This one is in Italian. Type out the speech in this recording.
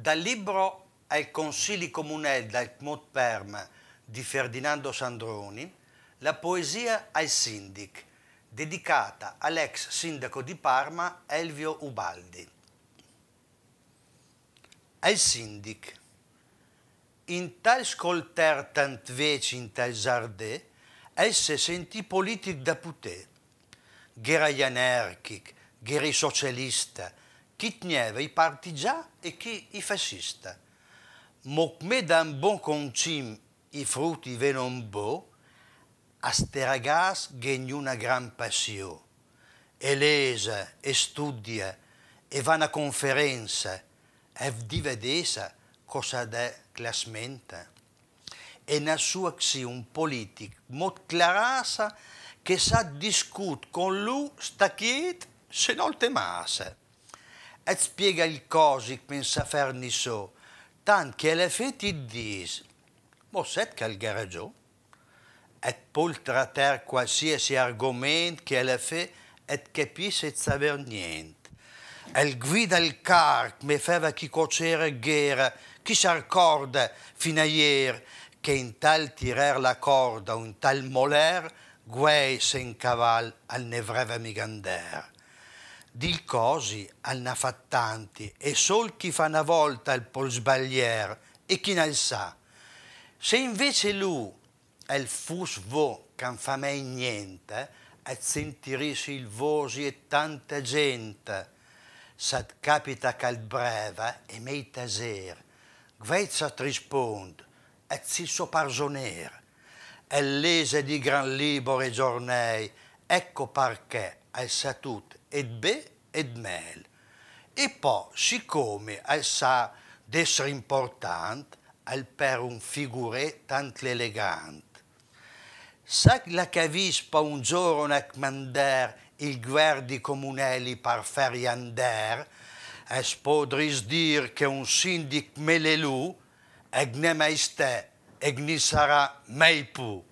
Dal libro ai Consili Comunel dal CMOT Perm di Ferdinando Sandroni, la poesia al Sindic, dedicata all'ex sindaco di Parma Elvio Ubaldi. Al Sindic In tal scolter tant veci in tal zardè, esse sentì politic da puté, gera ianerchic, geri socialista, chi teneva i partigiani e chi i fascisti. Ma come da un buon concim i frutti venono buoni, a questi ragazzi genio una gran passione. E lesa, e studia, e va a conferenza, e divedesa cosa da classmente. E una sua azione politica molto chiara che sa discutere con lui sta chiet se non temase e spiega il cosi che pensa farni so, tant che alla fin ti dis, mosset quel garaggio, et poltra ter qualsiasi argomento che alla fin et capisce senza aver niente. E il guida il car, che mi feva chi cocere ghera, chi s'arcorda fino a ieri, che in tal tirer la corda, o in tal moler, guai sen caval al nevreva migander di cosi al nafattanti e sol chi fa una volta il polsbaglier e chi ne sa. Se invece lui è il fus vo che non fa mai niente, e sentirisi il vosi e tanta gente, se capita che il e mei taser, Gvezza rispond, e si soparzoner, e lese di gran libore giornei, ecco perché al satut ed be ed mel. E poi, siccome eh, sa d'essere importante, al per un figure tanto elegante, sa che la cavispa un giorno a comandare il guerdi comunelli per far andare, e spodris dir che un sindic melelù, e gne maestè, e gni sarà mai pu.